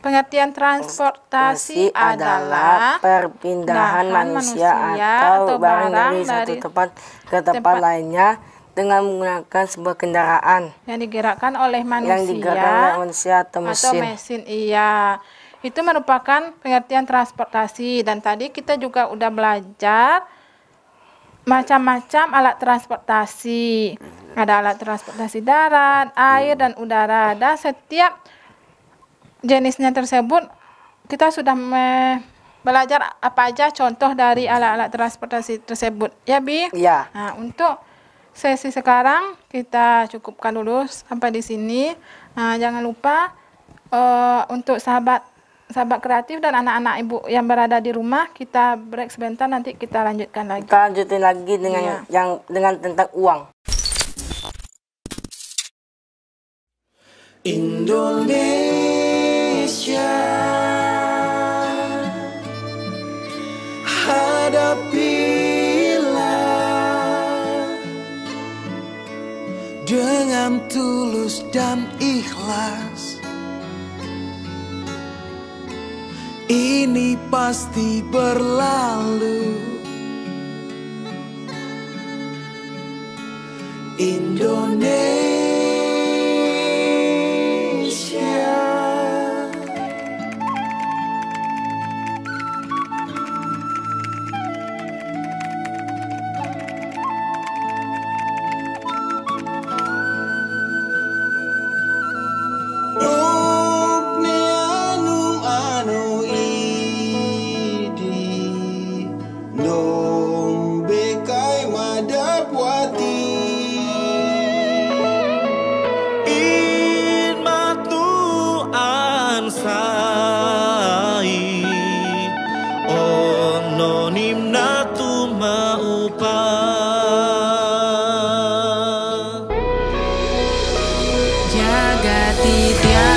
Pengertian transportasi adalah perpindahan manusia, manusia atau, barang, dari, satu tempat ke tempat, tempat lainnya dengan menggunakan sebuah kendaraan yang digerakkan oleh manusia yang digerakkan oleh manusia atau mesin. Atau mesin iya. Itu merupakan pengertian transportasi dan tadi kita juga udah belajar macam-macam alat transportasi. Hmm. Ada alat transportasi darat, hmm. air dan udara. Dan setiap jenisnya tersebut kita sudah me belajar apa aja contoh dari hmm. alat-alat transportasi tersebut. Ya, Bi? Iya. Nah, untuk sesi sekarang kita cukupkan dulu sampai di sini. Nah, jangan lupa uh, untuk sahabat sahabat kreatif dan anak-anak ibu yang berada di rumah kita break sebentar nanti kita lanjutkan lagi kita lanjutin lagi dengan ya. yang dengan tentang uang Indonesia hadapilah dengan tulus dan ikhlas ini pasti berlalu. Indonesia. jaga titian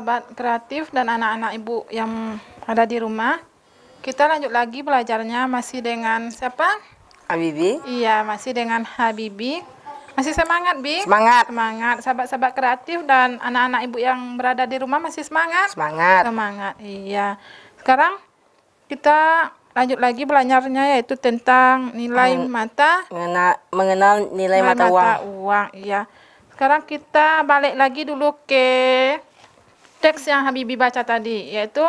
sahabat kreatif dan anak-anak ibu yang ada di rumah. Kita lanjut lagi pelajarannya masih dengan siapa? Habibi. Iya, masih dengan Habibi. Masih semangat, Bi? Semangat. Semangat. Sahabat-sahabat kreatif dan anak-anak ibu yang berada di rumah masih semangat? Semangat. Semangat, iya. Sekarang kita lanjut lagi belajarnya yaitu tentang nilai Meng mata. Mengenal, mengenal nilai, nilai mata, mata uang. uang, iya. Sekarang kita balik lagi dulu ke teks yang Habibi baca tadi yaitu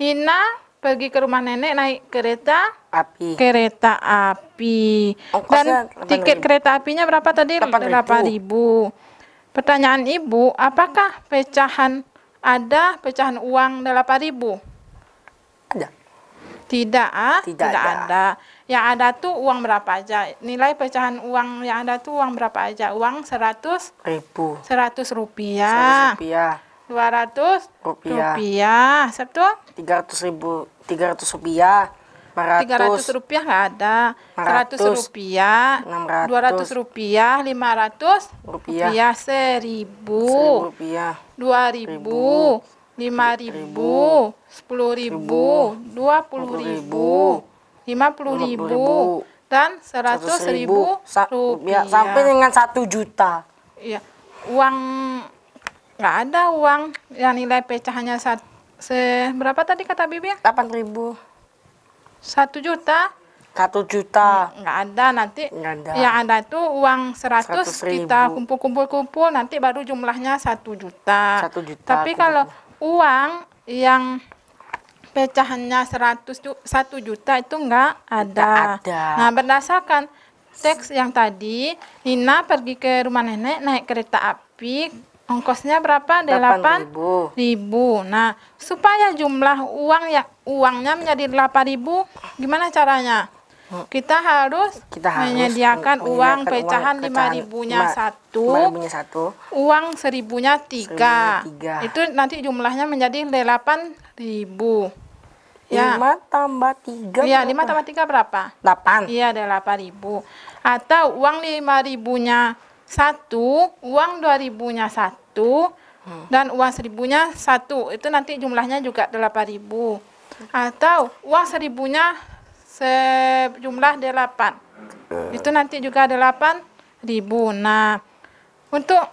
Nina pergi ke rumah nenek naik kereta api kereta api Ongkosnya oh, dan tiket kereta apinya berapa tadi ribu pertanyaan ibu apakah pecahan ada pecahan uang 8000 ada tidak ah tidak, tidak ada. ada yang ada tuh uang berapa aja nilai pecahan uang yang ada tuh uang berapa aja uang seratus ribu 100 rupiah 100 rupiah dua ratus rupiah. rupiah. Sabtu? ratus ribu, tiga ratus rupiah. tiga ratus rupiah nggak ada. 100 rupiah, dua ratus rupiah, 500 rupiah, rupiah 1000, dua rupiah, 2000, ribu 5000, ribu 20000, puluh ribu, dan seratus rupiah. rupiah sampai dengan satu juta. Iya. Uang nggak ada uang yang nilai pecahannya saat satu seberapa tadi kata bibi ya? Delapan ribu. Satu juta? Satu juta. Nggak ada nanti. Nggak ada. Yang ada itu uang seratus kita kumpul-kumpul-kumpul nanti baru jumlahnya satu juta. Satu juta. Tapi kalau uang yang pecahannya seratus satu juta itu nggak ada. ada. Nah berdasarkan teks yang tadi Nina pergi ke rumah nenek naik kereta api Ongkosnya berapa? Delapan ribu. ribu. Nah, supaya jumlah uang ya uangnya menjadi delapan ribu, gimana caranya? Oh. Kita harus kita harus menyediakan uang pecahan lima ribunya satu, uang seribunya tiga. Itu nanti jumlahnya menjadi delapan ribu. Ya. 5 tambah 3 Iya, 5 tambah 3 berapa? 8 Iya, 8 ribu Atau uang 5 ribunya satu uang dua ribunya satu hmm. dan uang seribunya satu itu nanti jumlahnya juga delapan ribu atau uang seribunya sejumlah delapan hmm. itu nanti juga delapan ribu nah untuk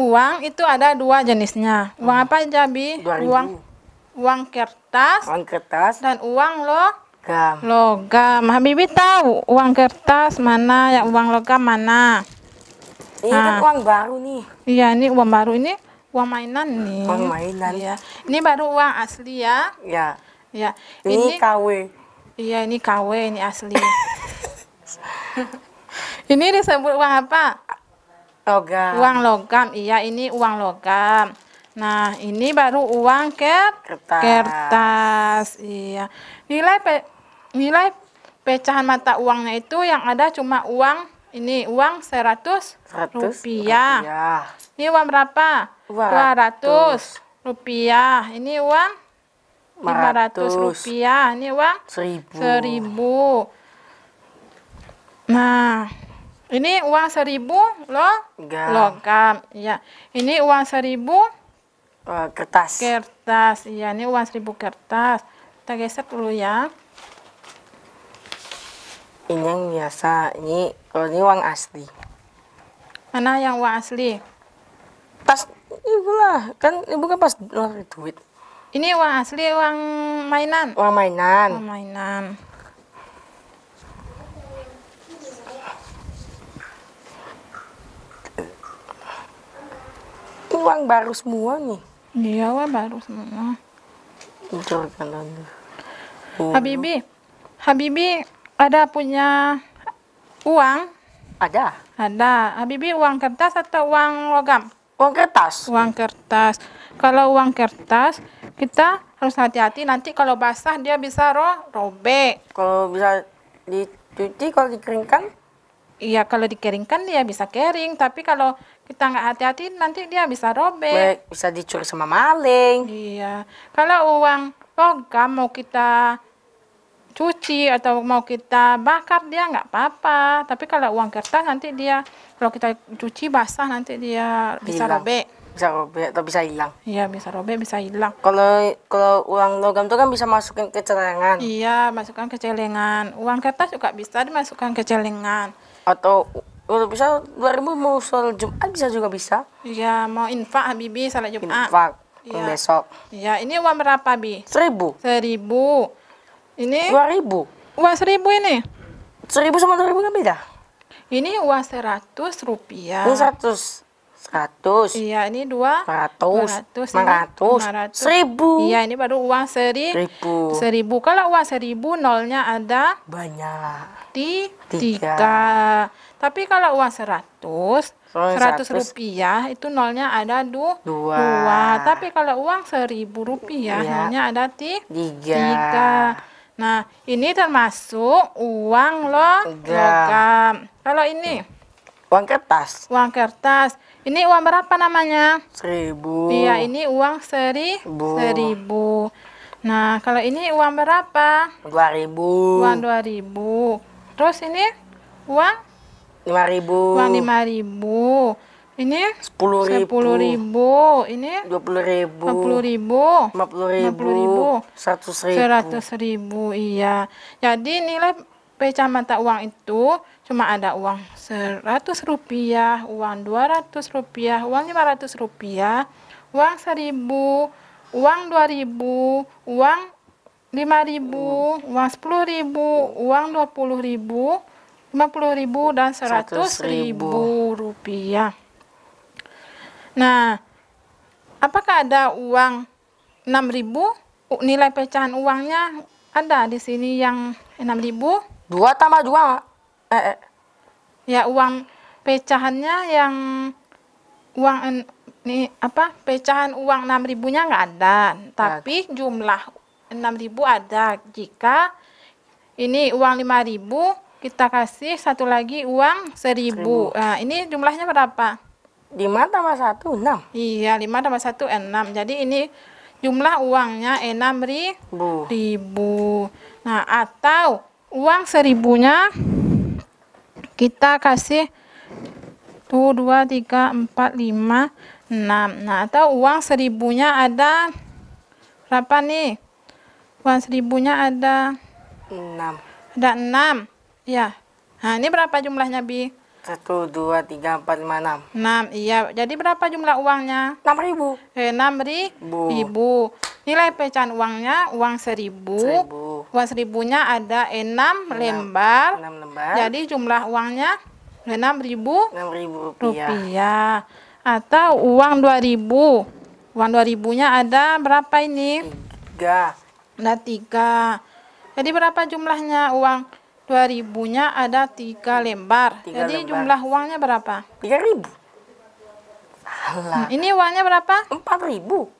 uang itu ada dua jenisnya uang hmm. apa aja bi uang uang kertas uang kertas dan uang lo logam. Logam. Habibie tahu uang kertas mana, yang uang logam mana? Ini kan nah, kan uang baru nih. Iya, ini uang baru ini uang mainan nih. Uang mainan. ya Ini baru uang asli ya. Iya. Iya. Ini, ini KW. Iya, ini KW ini asli. [LAUGHS] ini disebut uang apa? Logam. Uang logam. Iya, ini uang logam. Nah, ini baru uang ker kertas. kertas. Iya. Nilai pe nilai pecahan mata uangnya itu yang ada cuma uang ini uang 100, 100 rupiah. rupiah. Ini uang berapa? 200. 200 rupiah. Ini uang 500 rupiah. Ini uang 1000. 1000. Nah, ini uang 1000 lo Gam. logam. Ya. Ini uang 1000 eh, kertas. Kertas. Iya, ini uang 1000 kertas. Kita geser dulu ya. Ini yang biasa, ini kalau ini uang asli. Mana yang uang asli? Pas ibu lah, kan ibu kan pas ngeluarin duit. Ini uang asli, uang mainan. Uang mainan. Uang mainan. Ini uang baru semua nih. Iya, uang baru semua. Habibi, Habibi ada punya uang? Ada. Ada. Habibi uang kertas atau uang logam? Uang kertas. Uang kertas. Kalau uang kertas, kita harus hati-hati nanti kalau basah dia bisa ro robek. Kalau bisa dicuci kalau dikeringkan? Iya, kalau dikeringkan dia bisa kering, tapi kalau kita nggak hati-hati nanti dia bisa robek. Bisa dicuri sama maling. Iya. Kalau uang logam mau kita cuci atau mau kita bakar dia nggak apa-apa tapi kalau uang kertas nanti dia kalau kita cuci basah nanti dia hilang. bisa robek bisa robek atau bisa hilang iya bisa robek bisa hilang kalau kalau uang logam itu kan bisa masukin ke celengan iya masukkan ke celengan uang kertas juga bisa dimasukkan ke celengan atau kalau bisa 2000 mau sholat Jumat bisa juga bisa. Iya, mau infak Habibi sholat Jumat. Infak. Ya. besok. Iya, ini uang berapa, Bi? Seribu. Seribu. Ini? dua ribu Uang seribu ini? seribu sama seribu nggak kan beda. Ini uang seratus rupiah. Ini seratus Seratus. Iya, ini dua seratus seratus seratus seribu Iya, ini baru uang seri. seribu Seribu. Kalau uang seribu nolnya ada banyak. Di Tiga. tiga. Tapi kalau uang seratus seratus rupiah itu nolnya ada du, dua. dua. Tapi kalau uang seribu rupiah ya. nolnya ada tiga. tiga. Nah, ini termasuk uang lo logam. Kalau ini uang kertas. Uang kertas. Ini uang berapa namanya? Seribu. Iya, ini uang seri Bu. seribu. Nah, kalau ini uang berapa? Dua ribu. Uang dua ribu. Terus ini uang? Lima ribu. Uang lima ribu. Ini ya? sepuluh ribu. Sepuluh ribu. Ini ya? dua puluh ribu. Dua puluh ribu. Lima puluh ribu. Seratus ribu. Seratus ribu. Iya. Jadi nilai pecah mata uang itu cuma ada uang seratus rupiah, uang dua ratus rupiah, uang lima ratus rupiah, uang seribu, uang dua ribu, uang lima ribu, uang sepuluh ribu, uang dua puluh ribu, lima puluh ribu dan seratus ribu rupiah. Nah, apakah ada uang 6000 nilai pecahan uangnya ada di sini yang 6000 dua tambah dua eh, eh. ya uang pecahannya yang uang ini apa pecahan uang 6000 nya nggak ada tapi jumlah 6000 ada jika ini uang 5000 kita kasih satu lagi uang 1000 nah ini jumlahnya berapa 5 tambah 1 6 iya 5 tambah 1 6 jadi ini jumlah uangnya 6 ribu, ribu. nah atau uang seribunya kita kasih 1, 2 3 4 5 6 nah atau uang seribunya ada berapa nih uang seribunya ada 6 ada 6 ya nah ini berapa jumlahnya Bi? Satu, dua, tiga, empat, lima, enam. Enam, iya. Jadi berapa jumlah uangnya? Enam ribu. Eh, enam ribu. ribu Nilai pecahan uangnya uang seribu. Seribu. Uang seribunya ada enam, enam lembar. Enam lembar. Jadi jumlah uangnya enam ribu. Enam ribu rupiah. rupiah. Atau uang dua ribu. Uang dua ribunya ada berapa ini? Tiga. Ada tiga. Jadi berapa jumlahnya uang 2000-nya ada tiga lembar. Tiga Jadi lembar. jumlah uangnya berapa? 3000. Salah. Hmm, ini uangnya berapa? empat 4000.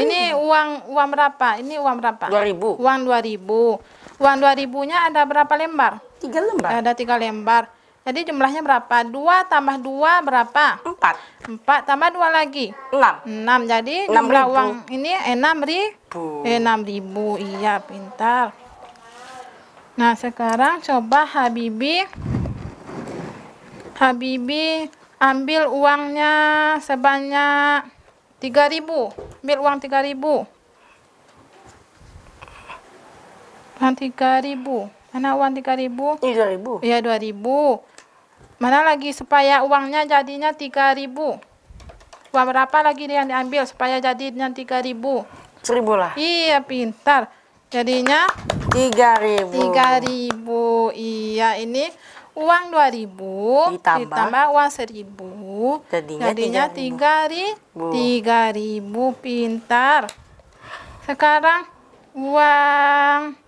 Ini uang uang berapa? Ini uang berapa? ribu. Uang dua ribu. Uang dua ribunya ada berapa lembar? Tiga lembar. Ada tiga lembar. Jadi jumlahnya berapa? dua tambah dua berapa? empat. empat tambah dua lagi? enam. 6. Jadi 6 jumlah ribu. uang ini enam ribu. Eh, enam ribu. Iya, pintar. Nah, sekarang coba Habibi Habibi ambil uangnya sebanyak 3000. Ambil uang 3000. Uang 3000. Mana uang 3000? 3000. Iya, 2000. Mana lagi supaya uangnya jadinya 3000. Uang berapa lagi yang diambil supaya jadinya 3000? 1000 lah. Iya, pintar. Jadinya 3000. 3000. Iya, ini uang 2000 ditambah, ditambah uang 1000. Jadinya, jadinya 3000. 3000 pintar. Sekarang uang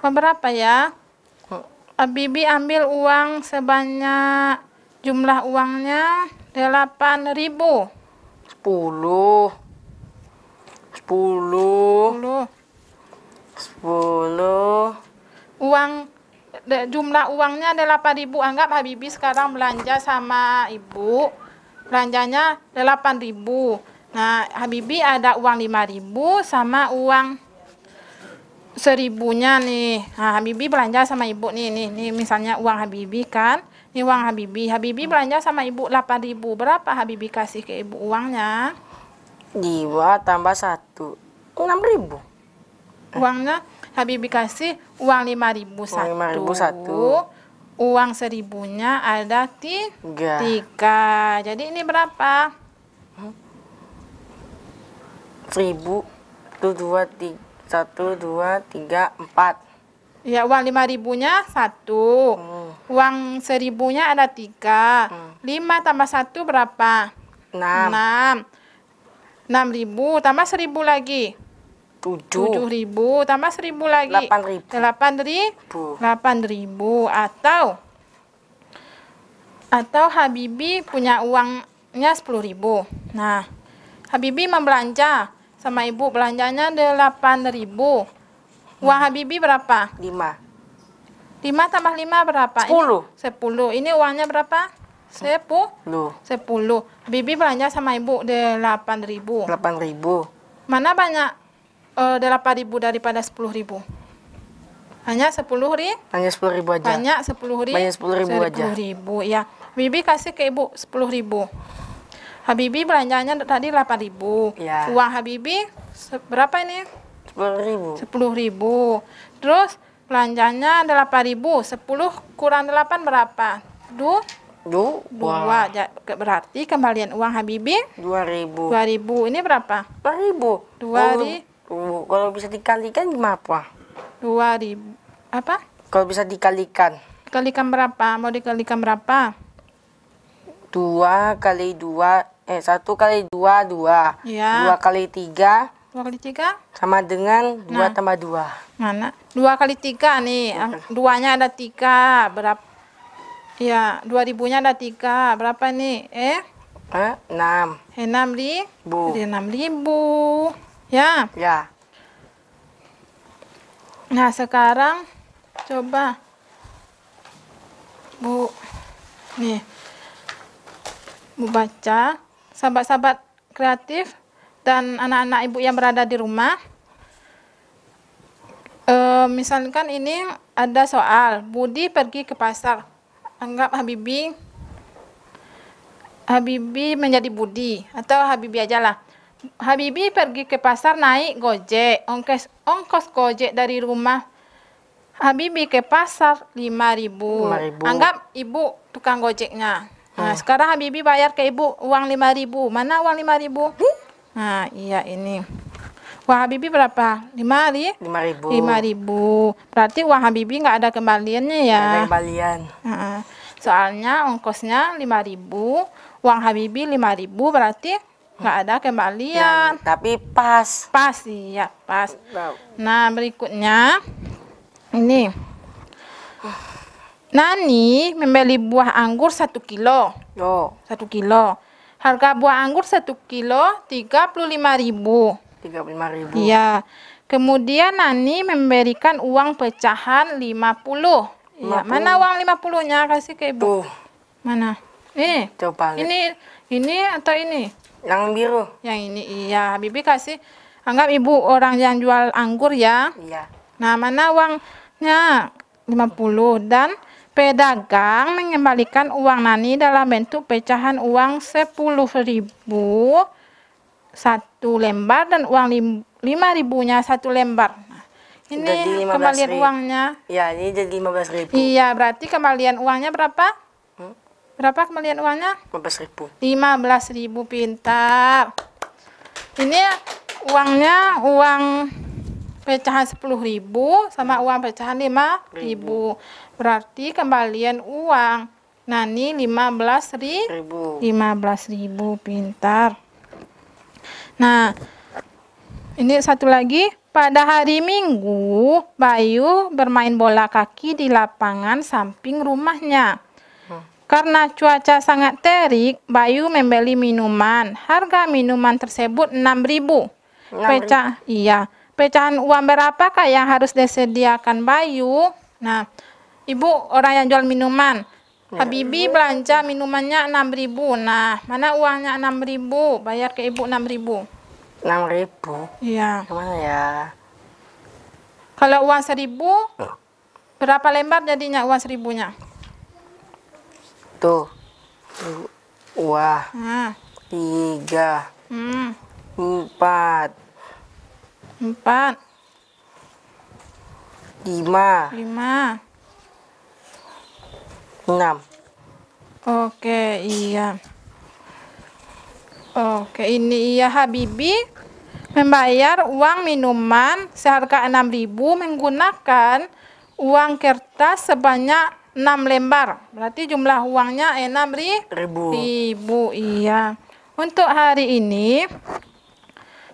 berapa ya? Bibi ambil uang sebanyak jumlah uangnya 8000. 10 10 10 10 uang jumlah uangnya ada 8000 anggap Habibi sekarang belanja sama ibu belanjanya 8000 nah Habibi ada uang 5000 sama uang seribunya nih nah, Habibi belanja sama ibu nih nih nih misalnya uang Habibi kan ini uang Habibi Habibi belanja sama ibu 8000 berapa Habibi kasih ke ibu uangnya Dua tambah satu enam ribu. uangnya Habibie kasih uang lima ribu satu. Uang ribu satu. Uang seribunya ada tiga. tiga. Jadi ini berapa? Seribu, itu dua, tiga, satu, dua, tiga, empat. Ya, uang lima ribunya satu. Hmm. Uang seribunya ada tiga. Hmm. Lima tambah satu berapa? Enam. Enam. Enam ribu tambah seribu lagi tujuh ribu tambah seribu lagi delapan ribu delapan ribu delapan ribu atau atau Habibi punya uangnya sepuluh ribu nah Habibi membelanja sama ibu belanjanya delapan ribu uang hmm. Habibi berapa lima lima tambah lima berapa sepuluh sepuluh ini uangnya berapa sepuluh sepuluh Habibi belanja sama ibu delapan ribu delapan ribu mana banyak uh, ribu daripada sepuluh ribu hanya sepuluh ribu hanya sepuluh ribu aja hanya sepuluh ribu hanya sepuluh ribu aja ribu ya Bibi kasih ke ibu sepuluh ribu Habibi belanjanya tadi delapan ribu ya. uang Habibi berapa ini sepuluh ribu sepuluh ribu terus belanjanya delapan ribu sepuluh kurang delapan berapa Dua. Dua. dua ja, berarti kembalian uang Habibi dua ribu dua ribu ini berapa dua ribu dua oh, ribu Tuh, kalau bisa dikalikan gimana? Dua ribu. Apa? Kalau bisa dikalikan. Kalikan berapa? Mau dikalikan berapa? Dua kali dua. Eh, satu kali dua, dua. iya Dua kali tiga. Dua kali tiga? Sama dengan dua nah. tambah dua. Mana? Dua kali tiga nih. Iya. Duanya ada tiga. Berapa? Ya, dua ribunya ada tiga. Berapa nih? Eh? Eh, enam. Eh, enam ribu. Jadi enam ribu. Ya. Ya. Nah, sekarang coba Bu nih Bu baca sahabat-sahabat kreatif dan anak-anak ibu yang berada di rumah e, misalkan ini ada soal Budi pergi ke pasar anggap Habibi Habibi menjadi Budi atau Habibi aja lah Habibi pergi ke pasar naik gojek. Ongkos ongkos gojek dari rumah Habibi ke pasar 5000. Ribu. Ribu. Anggap ibu tukang gojeknya. Nah, hmm. sekarang Habibi bayar ke ibu uang 5000. Mana uang 5000? Hmm? Nah, iya ini. Uang Habibi berapa? 5 ri? 5000. 5000. Berarti uang Habibi nggak ada kembaliannya ya? Gak ada kembalian. Nah, soalnya ongkosnya 5000, uang Habibi 5000 berarti nggak ada kembalian. Ya, tapi pas. Pas iya pas. Nah berikutnya ini Nani membeli buah anggur satu kilo. Satu kilo. Harga buah anggur satu kilo tiga puluh lima ribu. Tiga puluh lima ribu. Iya. Kemudian Nani memberikan uang pecahan lima puluh. Iya. Mana uang lima puluhnya kasih ke ibu? Tuh. Mana? Ini. Coba. Ini, ini atau ini? Yang biru. Yang ini iya. Bibi kasih anggap ibu orang yang jual anggur ya. Iya. Nah, mana uangnya? 50 dan pedagang mengembalikan uang Nani dalam bentuk pecahan uang ribu satu lembar dan uang 5000 ribunya satu lembar. ini kembalian uangnya. Ya, ini jadi 15.000. Iya, iya, berarti kembalian uangnya berapa? Berapa kembalian uangnya? 15.000. 15.000 pintar. Ini uangnya uang pecahan 10.000 sama uang pecahan 5.000. Berarti kembalian uang Nani 15.000. 15.000 pintar. Nah, ini satu lagi, pada hari Minggu, Bayu bermain bola kaki di lapangan samping rumahnya. Karena cuaca sangat terik, Bayu membeli minuman. Harga minuman tersebut 6.000. Pecah, iya. Pecahan uang berapakah yang harus disediakan Bayu? Nah, Ibu orang yang jual minuman. Iya. Habibi belanja minumannya 6.000. Nah, mana uangnya 6.000? Bayar ke Ibu 6.000. 6.000. Iya. Kemana ya? Kalau uang 1.000 hmm. berapa lembar jadinya uang seribunya? satu dua, hmm. tiga hmm. empat empat lima lima enam oke iya oke ini iya Habibi membayar uang minuman seharga enam ribu menggunakan uang kertas sebanyak 6 lembar. Berarti jumlah uangnya eh, 6 ri ribu. ribu. Iya. Untuk hari ini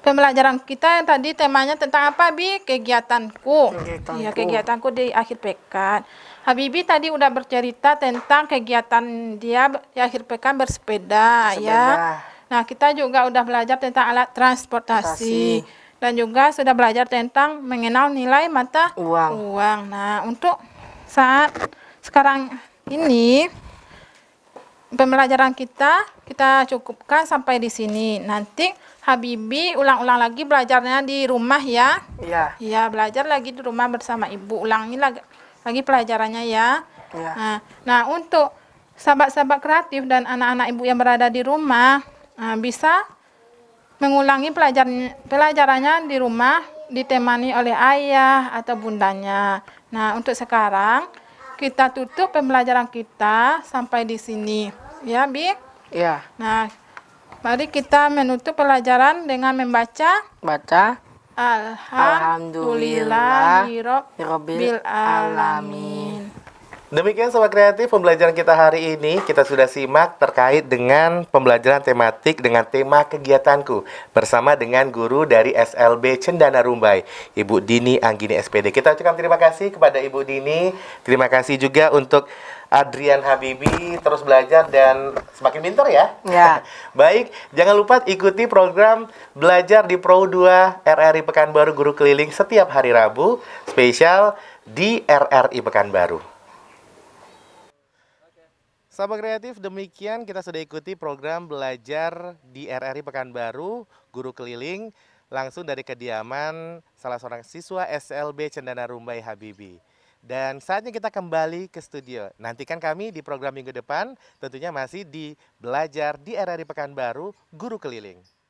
pembelajaran kita yang tadi temanya tentang apa Bi? Kegiatanku. kegiatanku. Iya, kegiatanku di akhir pekan. Habibi tadi udah bercerita tentang kegiatan dia di akhir pekan bersepeda, ya. bersepeda. ya. Nah, kita juga udah belajar tentang alat transportasi. transportasi dan juga sudah belajar tentang mengenal nilai mata uang. uang. Nah, untuk saat sekarang ini pembelajaran kita kita cukupkan sampai di sini. Nanti Habibi ulang-ulang lagi belajarnya di rumah ya. Iya. Iya, belajar lagi di rumah bersama Ibu. Ulangi lagi lagi pelajarannya ya. Iya. Nah, nah untuk sahabat-sahabat kreatif dan anak-anak Ibu yang berada di rumah nah, bisa mengulangi pelajarannya, pelajarannya di rumah ditemani oleh ayah atau bundanya. Nah, untuk sekarang kita tutup pembelajaran kita sampai di sini. Ya, Bi? Ya. Nah, mari kita menutup pelajaran dengan membaca baca Alhamdulillah, Alhamdulillah Alamin. Demikian Sobat Kreatif pembelajaran kita hari ini Kita sudah simak terkait dengan pembelajaran tematik dengan tema kegiatanku Bersama dengan guru dari SLB Cendana Rumbai Ibu Dini Anggini SPD Kita ucapkan terima kasih kepada Ibu Dini Terima kasih juga untuk Adrian Habibi terus belajar dan semakin pintar ya. Ya. [LAUGHS] Baik, jangan lupa ikuti program belajar di Pro 2 RRI Pekanbaru Guru Keliling setiap hari Rabu spesial di RRI Pekanbaru. Sahabat kreatif, demikian kita sudah ikuti program belajar di RRI Pekanbaru, guru keliling, langsung dari kediaman salah seorang siswa SLB Cendana Rumbai Habibi. Dan saatnya kita kembali ke studio. Nantikan kami di program minggu depan, tentunya masih di Belajar di RRI Pekanbaru, Guru Keliling.